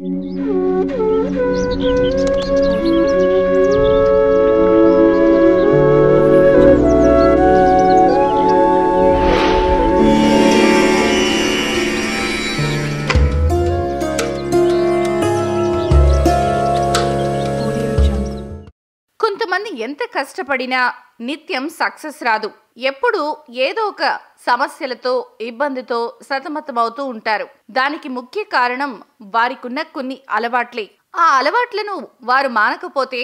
Thank you. ఎంత కష్టపడినా నిత్యం సక్సెస్ రాదు ఎప్పుడు ఏదో ఒక సమస్యలతో ఇబ్బందితో సతమతమవుతూ ఉంటారు దానికి ముఖ్య కారణం వారికున్న కొన్ని అలవాట్లే ఆ అలవాట్లను వారు మానకపోతే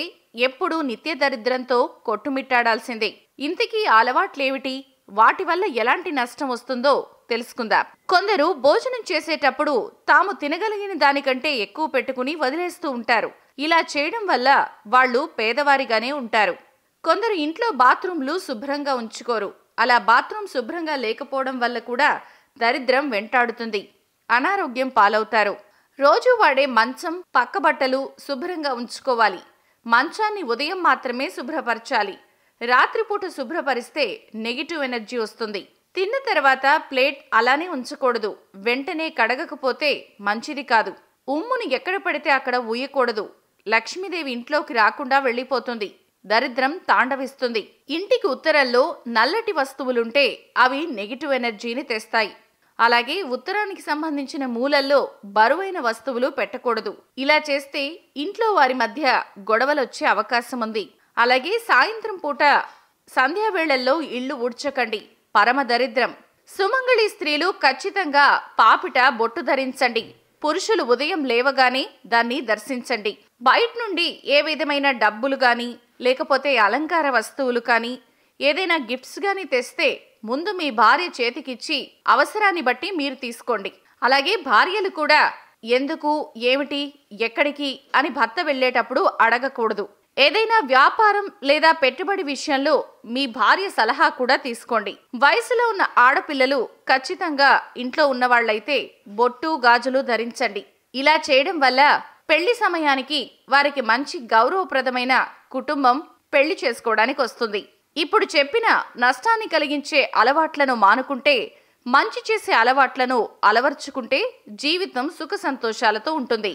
ఎప్పుడూ నిత్య దరిద్రంతో కొట్టుమిట్టాడాల్సిందే ఇంతకీ అలవాట్లేమిటి వాటి వల్ల ఎలాంటి నష్టం వస్తుందో తెలుసుకుందాం కొందరు భోజనం చేసేటప్పుడు తాము తినగలిగిన దానికంటే ఎక్కువ పెట్టుకుని వదిలేస్తూ ఉంటారు ఇలా చేయడం వల్ల వాళ్ళు పేదవారిగానే ఉంటారు కొందరు ఇంట్లో బాత్రూంలు శుభ్రంగా ఉంచుకోరు అలా బాత్రూం శుభ్రంగా లేకపోవడం వల్ల కూడా దరిద్రం వెంటాడుతుంది అనారోగ్యం పాలవుతారు రోజు వాడే మంచం పక్క బట్టలు శుభ్రంగా ఉంచుకోవాలి మంచాన్ని ఉదయం మాత్రమే శుభ్రపరచాలి రాత్రిపూట శుభ్రపరిస్తే నెగిటివ్ ఎనర్జీ వస్తుంది తిన్న తర్వాత ప్లేట్ అలానే ఉంచకూడదు వెంటనే కడగకపోతే మంచిది కాదు ఉమ్మును ఎక్కడ పడితే అక్కడ ఊయకూడదు లక్ష్మీదేవి ఇంట్లోకి రాకుండా వెళ్ళిపోతుంది దరిద్రం తాండవిస్తుంది ఇంటికి ఉత్తరంలో నల్లటి వస్తువులుంటే అవి నెగిటివ్ ఎనర్జీని తెస్తాయి అలాగే ఉత్తరానికి సంబంధించిన మూలల్లో బరువైన వస్తువులు పెట్టకూడదు ఇలా చేస్తే ఇంట్లో వారి మధ్య గొడవలొచ్చే అవకాశం ఉంది అలాగే సాయంత్రం పూట సంధ్యావేళల్లో ఇళ్ళు ఉడ్చకండి పరమ దరిద్రం సుమంగళి స్త్రీలు ఖచ్చితంగా పాపిట బొట్టు ధరించండి పురుషులు ఉదయం లేవగానే దాన్ని దర్శించండి బయట నుండి ఏ విధమైన డబ్బులు కానీ లేకపోతే అలంకార వస్తువులు కానీ ఏదైనా గిఫ్ట్స్ కానీ తెస్తే ముందు మీ భార్య చేతికిచ్చి అవసరాన్ని బట్టి మీరు తీసుకోండి అలాగే భార్యలు కూడా ఎందుకు ఏమిటి ఎక్కడికి అని భర్త వెళ్ళేటప్పుడు అడగకూడదు ఏదైనా వ్యాపారం లేదా పెట్టుబడి విషయంలో మీ భార్య సలహా కూడా తీసుకోండి వయసులో ఉన్న ఆడపిల్లలు ఖచ్చితంగా ఇంట్లో ఉన్నవాళ్లైతే బొట్టు గాజులు ధరించండి ఇలా చేయడం వల్ల పెళ్లి సమయానికి వారికి మంచి గౌరవప్రదమైన కుటుంబం పెళ్లి చేసుకోవడానికి వస్తుంది ఇప్పుడు చెప్పిన నష్టాన్ని కలిగించే అలవాట్లను మానుకుంటే మంచి చేసే అలవాట్లను అలవర్చుకుంటే జీవితం సుఖ సంతోషాలతో ఉంటుంది